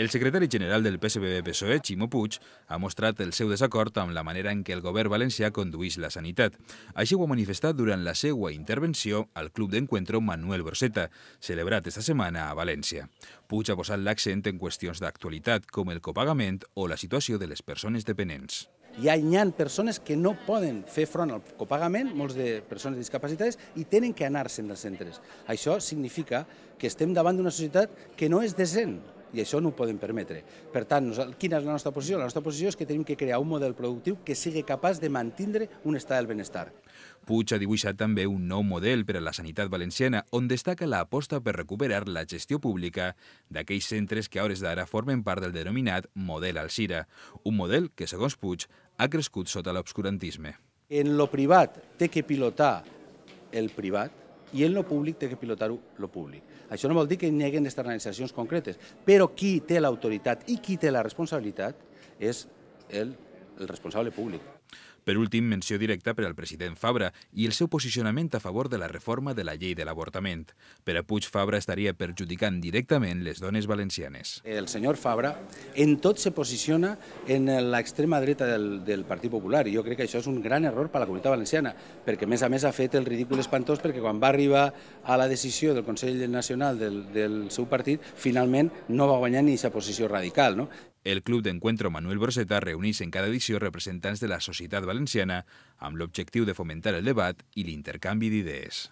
El secretari general del PSPB-PSOE, e, Ximo Puig, ha mostrat el seu desacord amb la manera en què el govern valencià conduís la sanitat. Així ho ha manifestat durant la seva intervenció al Club d'Encuentro Manuel Broseta, celebrat esta setmana a València. Puig ha posat l'accent en qüestions d'actualitat, com el copagament o la situació de les persones dependents. Hi ha, hi ha persones que no poden fer front al copagament, molts de persones discapacitades, i tenen que anar-se'n dels centres. Això significa que estem davant d'una societat que no és decent, i això no ho podem permetre. Per tant, quina és la nostra posició? La nostra posició és que tenim que crear un model productiu que sigui capaç de mantindre un estat del benestar. Puig ha dibuixat també un nou model per a la sanitat valenciana, on destaca l'aposta per recuperar la gestió pública d'aquells centres que a hores d'ara formen part del denominat model Alcira, un model que, segons Puig, ha crescut sota l'obscurantisme. En lo privat té que pilotar el privat, i el no públic té que pilotar-ho el públic. Això no vol dir que neguen externalitzacions concretes, però qui té l'autoritat i qui té la responsabilitat és el, el responsable públic. Per últim, menció directa per al president Fabra i el seu posicionament a favor de la reforma de la llei de l'avortament. Per a Puig, Fabra estaria perjudicant directament les dones valencianes. El senyor Fabra en tot se posiciona en l'extrema dreta del, del Partit Popular i jo crec que això és un gran error per a la comunitat valenciana, perquè a més a més ha fet el ridícul espantós perquè quan va arribar a la decisió del Consell Nacional del, del seu partit, finalment no va guanyar ni aquesta posició radical. No? El Club d'Encuentro Manuel Broseta reuneix en cada edició representants de la societat Societat Valenciana amb l'objectiu de fomentar el debat i l'intercanvi d'idees.